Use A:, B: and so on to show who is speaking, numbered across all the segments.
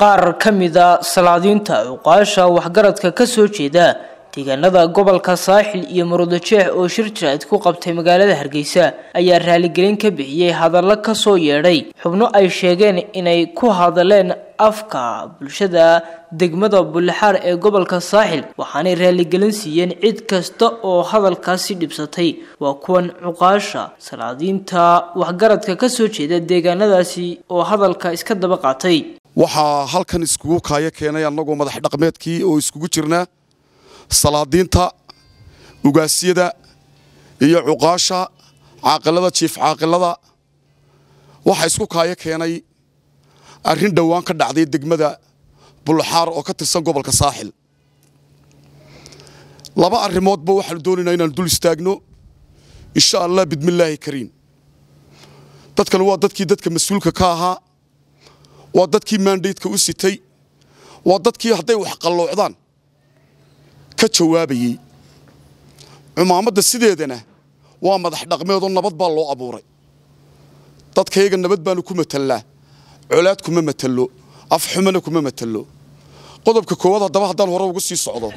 A: qaar ka mid a salaadiinta cuqaasha waxgaradka ka soo jeeda deegaanada gobolka saaxil iyo murudajeex oo shir jiraad ku qabtay magaalada hargeysa ayaa raaligelin ka bixiyey hadallo ka soo yeedhay xubno ay sheegeen inay ku hadaleen afka bulshada degmada bullixaar ee gobolka saaxil waxaanay raaligelin siiyeen cid kasta oo hadalkaasi dhibsatay waa kuwan cuqaasha salaadiinta waxgaradka ka soo jeeda deegaanadaasi oo hadalka iska daba qaatay
B: waxaa halkan iskugu kaayo keenay annagoo madax dhaqmeedkii oo iskugu jirnaa salaadiinta ugaasyada iyo cuqaasha caaqilada jiif caaqilada waxaa isku kaayo keenay arrin dhowaan ka dhacday degmada bulxaar oo ka tirsan gobolka saaxil laba arrimoodba waxaanu doonaynaa inaanu dul istaagno insha allah bidmillaahi kariim dadkan waa dadkii dadka mas-uulka ka ahaa waa dadkii maandaydka u sitay waa dadkii hadday wax qalloocdaan ka jawaabayey cumaamadda sideedana waa madax dhaqmeedoo nabad baa loo abuuray dadkayaga nabad baanu ku matallaa colaad kuma matallo afxumana kuma matallo qodobka koowaad haddaba haddaan hore ugu sii socdo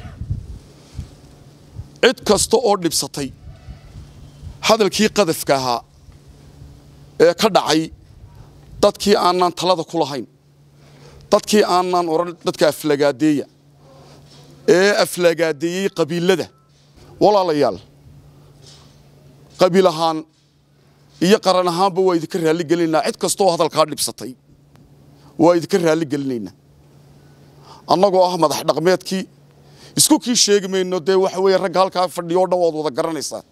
B: cid kasta oo dhibsatay hadalkii qadafka ahaa ee ka dhacay dadkii aanaan talada ku lahayn dadkii aanaan oran dadka aflagaadeeya ee aflagaadeeyey qabiilada walaalayaal qabiil ahaan iyo qaran ahaanba waa idinka raalligelinaynaa cid kastooo hadalkaa dhibsatay waa idinka raalligelinaynaa annagoo ah madax dhaqmeedkii isku kii sheegi mayno dee waxa weeye ragga halkaa fadhiyo o dhan waad wada garanaysaan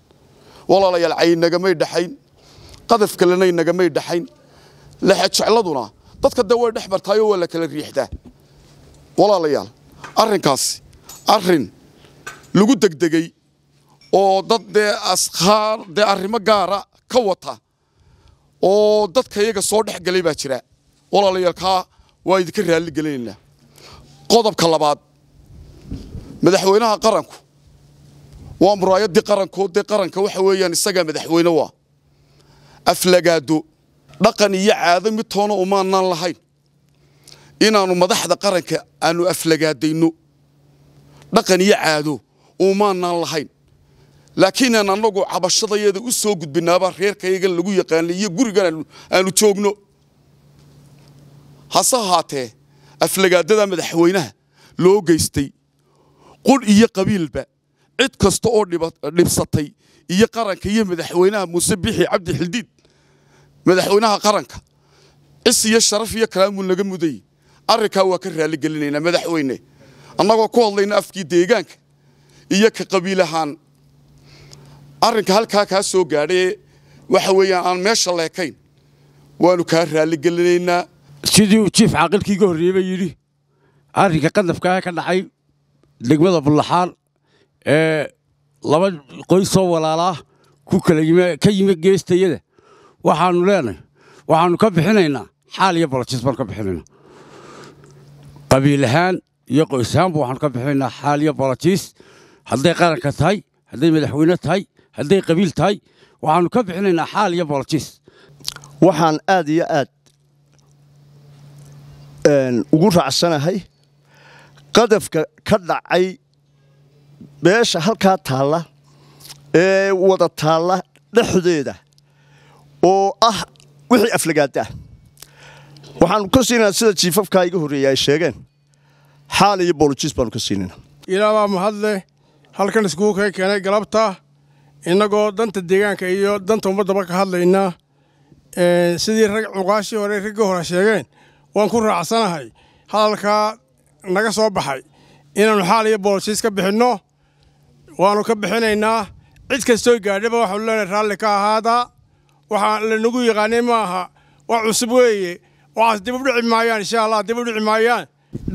B: walaalayaal caynagamay dhaxayn qadaf nagamay dhaxayn jecladuna dadka dee way dhex bartaayo waa la kala riixdaa walaalayaal arrinkaasi arrin lagu degdegay oo dad dee askhaar dee arrimo gaara ka wata oo dadka iyaga soo dhex gelay baa jira walaalayaal kaa waa idinka raalli gelinaynaa qodobka labaad madaxweynaha qaranku waa muraayaddii qarankood dee qaranka waxa weeyaan isagaa madaxweyne waa aflagaado dhaqan iyo caado mid umaanaan lahayn inaanu madaxda qaranka aanu aflagaadayno dhaqan iyo caado umaanaan lahayn laakiinaan annagu cabashadayada u soo gudbinaaba reerkayagan lagu yaqaana iyo gurigan aannu joogno hase ahaatee aflagaadada madaxweynaha loo geystay qudh iyo qabiilba cid kasta oo dhibsatay iyo qaranka iyo madaxweynaha muuse biixi cabdi xildiid madaxweynaha qaranka cis iyo sharaf iyo kalaamuu naga mudayey arrinkaa waa ka raalligelinaynaa madaxweyne annagoo ku hadlayna afkii deegaanka iyo ka qabiil ahaan arrinka halkaa kaa soo gaadhaye waxa weeyaan aan meesha leekayn waannu kaa raalligelinaynaa sidii uu jiif caaqilkiiga horreeyeba yidhi arrinka qadafkaa ah ka dhacay degmada bullaxaan ee
A: laba qoysoo walaalaah ku kala ka yimi geestayada waxaanu leenahay waxaanu ka bixinaynaa xaal iyo balatis baanu ka bixinaynaa qabiil ahaan iyo qoys ahaanba waxaanu ka bixinaynaa xaal iyo balatiis hadday qaranka tahay hadday madaxweyne tahay hadday qabiil tahay waxaanu ka bixinaynaa xaal iyo balatiis waxaan aad iyo aad ugu raacsanahay qadafka ka dhacay beesha halkaa taalla ee wada taalla dhexdeeda oo ah wixii aflagaada ah. waxaanu ka siinana sida jiifafkaa iga horreeyey ay sheegeen xaal iyo boolojiis baanu ka siinana ilaabaa mahadleh halkan iskugu kaga keenay galabta innagoo danta deegaanka iyo danta ummaddaba ka hadlaynaa sidii rag cuqaashii hore raggii hore sheegeen waan ku raacsanahay hadalkaa naga soo baxay inaanu xaal iyo boolojiis ka bixinno waannu ka bixinaynaa cid kastoo gaadhaba waxaanu leenahay raalli ka ahaadaa waxaa lanagu yaqaanay ma aha wax cusub weeye waxaas dib u dhici maayaan insha allah dib u dhici maayaan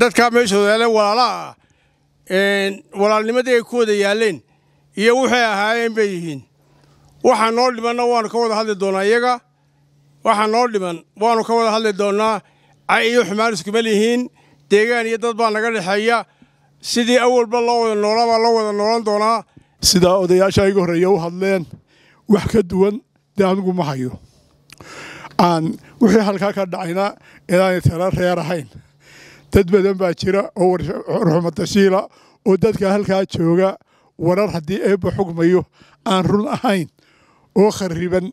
A: dadkaa meeshooda walaala ah walaalnimadii ay ku wada yaaleen iyo waxay ahaayeen bay yihiin waxaa noo dhimanna waanu ka wada hadli doonaa iyaga waxaa noo dhiman waanu ka wada hadli doonaa cay iyo xumaan iskuma lihiin deegaan iyo dad baa naga dhexeeya
C: sidii awalba loo wada noolaa baa loo wada noolan doonaa sidaa odayaasha iga horreeya u hadleen wax ka duwan dee adigu ma hayo aan wixii halkaa ka dhacayna inaanay tala reer ahayn dad badan baa jira oo warxumatashiila oo dadka halkaa jooga warar haddii eebba xugmayo aan run ahayn oo khariban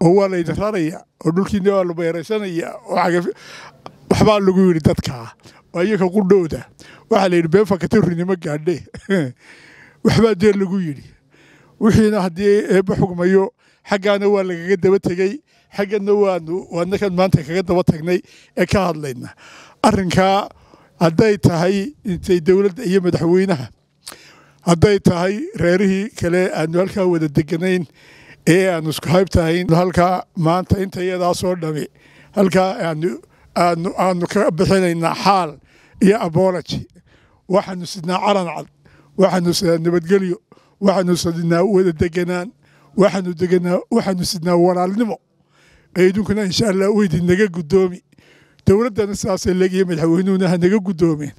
C: oo waa laydin raraya oo dhulkiina waa la beeraysanaya waxbaa lagu yidhi dadkaa ayaka qudhowda waxaa layidhi been fakatirinimo gaadhe waxbaa dee lagu yidhi wixiina haddii eebba xugmayo xaggaana waa lagaga daba tegey xaggana waanakan maanta kaga daba tagnay ee ka hadlayna arinkaa hadday tahay intay dowladda iyo madaxweynaha hadday tahay reerihii kale aanu halkaa wada deganayn ee aanu isku haybtahayn halkaa maanta inta iyadaasoo dhami halkaa aanu ka bixinaynaa xaal iyo aboloji waxaanu sidnaa calan cad waxaanu sidnaa nabadgelyo waxaanu sidnaa wada deganaan waxaanu deganaa waxaanu sidnaa walaalnimo ayduunkuna insha allah weydii naga guddoomi dowladdana sidaasay legiyo madaxweynuhuna ha naga guddoomeen